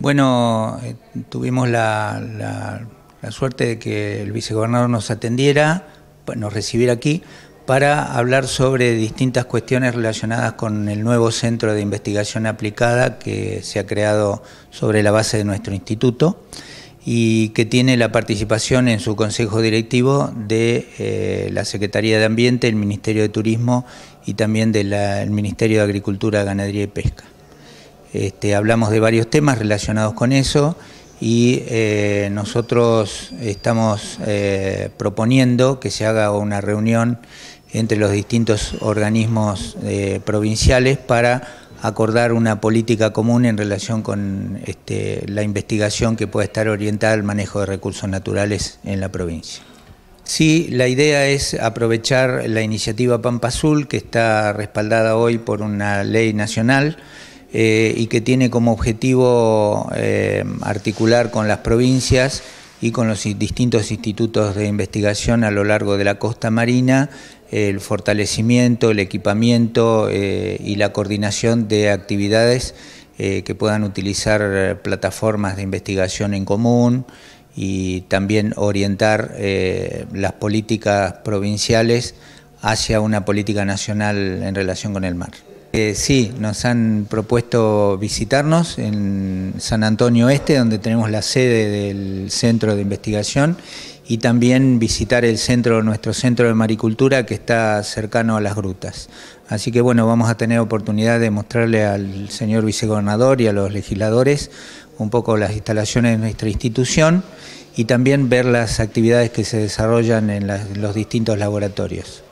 Bueno, eh, tuvimos la, suerte de que el vicegobernador nos atendiera, pues, nos recibiera aquí, para hablar sobre distintas cuestiones relacionadas con el nuevo centro de investigación aplicada que se ha creado sobre la base de nuestro instituto y que tiene la participación en su consejo directivo de eh, la Secretaría de Ambiente, el Ministerio de Turismo y también del Ministerio de Agricultura, Ganadería y Pesca. Este, hablamos de varios temas relacionados con eso y eh, nosotros estamos eh, proponiendo que se haga una reunión entre los distintos organismos eh, provinciales para acordar una política común en relación con este, la investigación que puede estar orientada al manejo de recursos naturales en la provincia. Sí, la idea es aprovechar la iniciativa Pampa Azul, que está respaldada hoy por una ley nacional, eh, y que tiene como objetivo eh, articular con las provincias y con los distintos institutos de investigación a lo largo de la costa marina el fortalecimiento, el equipamiento eh, y la coordinación de actividades que puedan utilizar plataformas de investigación en común y también orientar las políticas provinciales hacia una política nacional en relación con el mar sí, nos han propuesto visitarnos en San Antonio Este, donde tenemos la sede del centro de investigación, y también visitar el centro, nuestro centro de maricultura que está cercano a las grutas. Así que bueno, vamos a tener oportunidad de mostrarle al señor vicegobernador y a los legisladores un poco las instalaciones de nuestra institución y también ver las actividades que se desarrollan en los distintos laboratorios.